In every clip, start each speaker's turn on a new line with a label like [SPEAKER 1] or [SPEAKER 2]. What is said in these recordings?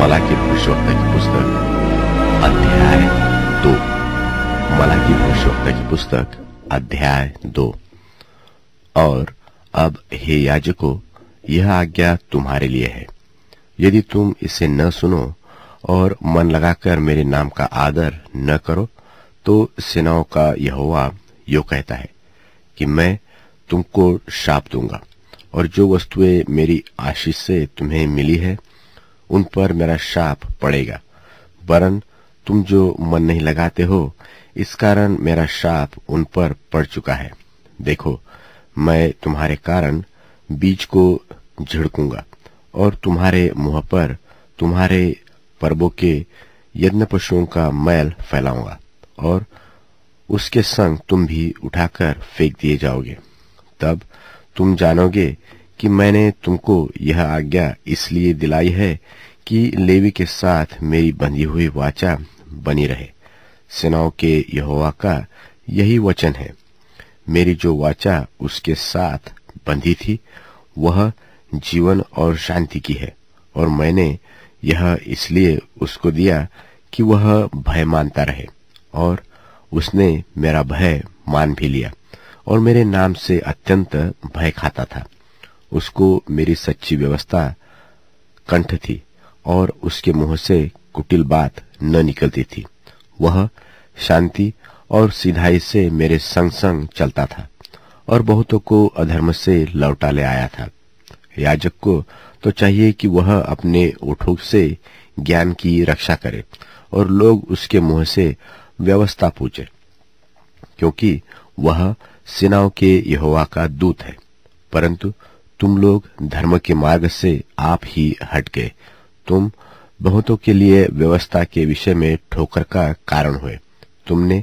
[SPEAKER 1] मलाकी भविष्यवक्ता की पुस्तक अध्याय दो मलाकी भविष्यवक्ता की पुस्तक अध्याय दो और अब हे याजको यह आज्ञा तुम्हारे लिए है यदि तुम इसे न सुनो और मन लगाकर मेरे नाम का आदर न करो तो सेनाओं का यहोवा यो कहता है कि मैं तुमको शाप दूंगा और जो वस्तुएं मेरी आशीष से तुम्हें मिली है उन पर मेरा शाप पड़ेगा वरन तुम जो मन नहीं लगाते हो इस कारण मेरा शाप उन पर पड़ चुका है देखो मैं तुम्हारे कारण बीज को झिड़कूंगा और तुम्हारे मुंह पर तुम्हारे पर्वों के यज्ञ पशुओं का मैल फैलाऊंगा और उसके संग तुम भी उठाकर फेंक दिए जाओगे तब तुम जानोगे कि मैंने तुमको यह आज्ञा इसलिए दिलाई है कि लेवी के साथ मेरी बंधी हुई वाचा बनी रहे सेनाओं के यहोवा का यही वचन है मेरी जो वाचा उसके साथ बंधी थी वह जीवन और शांति की है और मैंने यह इसलिए उसको दिया कि वह भय मानता रहे और उसने मेरा भय मान भी लिया और मेरे नाम से अत्यंत भय खाता था उसको मेरी सच्ची व्यवस्था कंठ थी और उसके मुंह से कुटिल बात न निकलती थी वह शांति और सिधाई से मेरे संग संग चलता था और बहुतों को अधर्म से लौटा ले आया था याजक को तो चाहिए कि वह अपने ओठों से ज्ञान की रक्षा करे और लोग उसके मुंह से व्यवस्था पूछे क्योंकि वह सेनाओं के यहोवा का दूत है परंतु तुम लोग धर्म के मार्ग से आप ही हट गए तुम बहुतों के लिए व्यवस्था के विषय में ठोकर का कारण हुए तुमने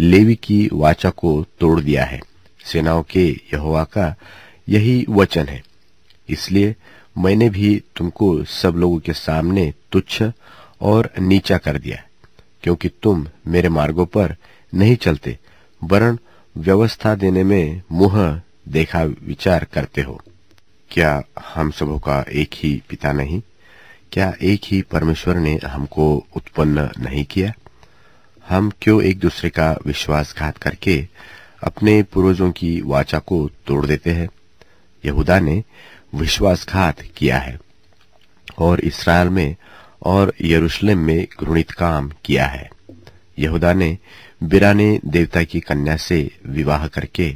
[SPEAKER 1] लेवी की वाचा को तोड़ दिया है सेनाओं के यहोवा का यही वचन है इसलिए मैंने भी तुमको सब लोगों के सामने तुच्छ और नीचा कर दिया क्योंकि तुम मेरे मार्गों पर नहीं चलते वरण व्यवस्था देने में मुंह देखा विचार करते हो क्या हम सबों का एक ही पिता नहीं क्या एक ही परमेश्वर ने हमको उत्पन्न नहीं किया हम क्यों एक दूसरे का विश्वासघात करके अपने पूर्वजों की वाचा को तोड़ देते हैं यहूदा ने विश्वासघात किया है और इसराइल में और यरूशलेम में घृणित काम किया है यहूदा ने बिराने देवता की कन्या से विवाह करके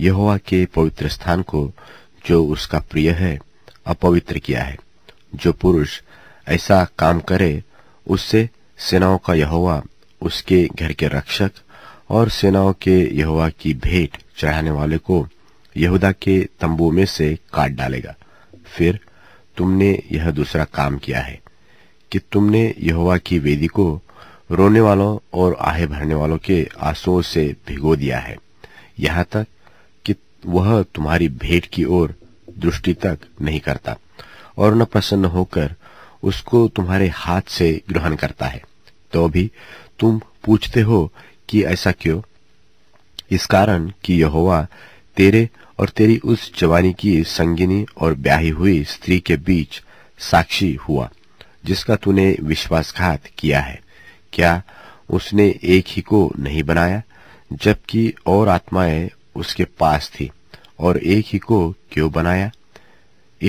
[SPEAKER 1] यहोवा के पवित्र स्थान को जो उसका प्रिय है अपवित्र किया है जो पुरुष ऐसा काम करे उससे सेनाओं का यहोवा उसके घर के रक्षक और सेनाओं के यहोवा की भेंट चढ़ाने वाले को यहूदा के तंबू में से काट डालेगा फिर तुमने यह दूसरा काम किया है कि तुमने यहोवा की वेदी को रोने वालों और आहे भरने वालों के आंसुओं से भिगो दिया है यहाँ तक वह तुम्हारी भेंट की ओर दृष्टि तक नहीं करता और न प्रसन्न होकर उसको तुम्हारे हाथ से ग्रहण करता है तो भी तुम पूछते हो कि ऐसा क्यों इस कारण कि यहोवा तेरे और तेरी उस जवानी की संगिनी और ब्याही हुई स्त्री के बीच साक्षी हुआ जिसका तूने विश्वासघात किया है क्या उसने एक ही को नहीं बनाया जबकि और आत्माएं उसके पास थी और एक ही को क्यों बनाया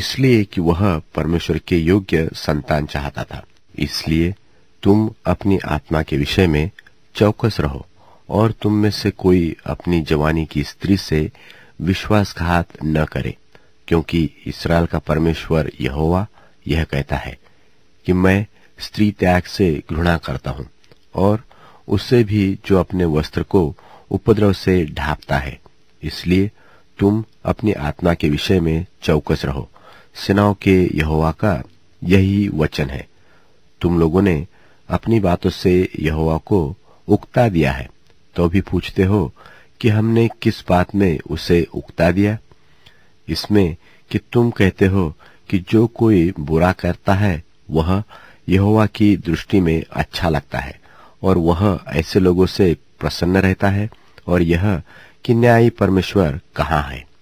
[SPEAKER 1] इसलिए कि वह परमेश्वर के योग्य संतान चाहता था इसलिए तुम अपनी आत्मा के विषय में चौकस रहो और तुम में से कोई अपनी जवानी की स्त्री से विश्वासघात न करे क्योंकि इसराइल का परमेश्वर यहोवा यह कहता है कि मैं स्त्री त्याग से घृणा करता हूँ और उससे भी जो अपने वस्त्र को उपद्रव से ढापता है इसलिए तुम अपनी आत्मा के विषय में चौकस रहो सेनाओं के यहोवा का यही वचन है तुम लोगों ने अपनी बातों से यहोवा को उकता दिया है तो भी पूछते हो कि हमने किस बात में उसे उकता दिया इसमें कि तुम कहते हो कि जो कोई बुरा करता है वह यहोवा की दृष्टि में अच्छा लगता है और वह ऐसे लोगों से प्रसन्न रहता है और यह कि न्यायी परमेश्वर कहाँ है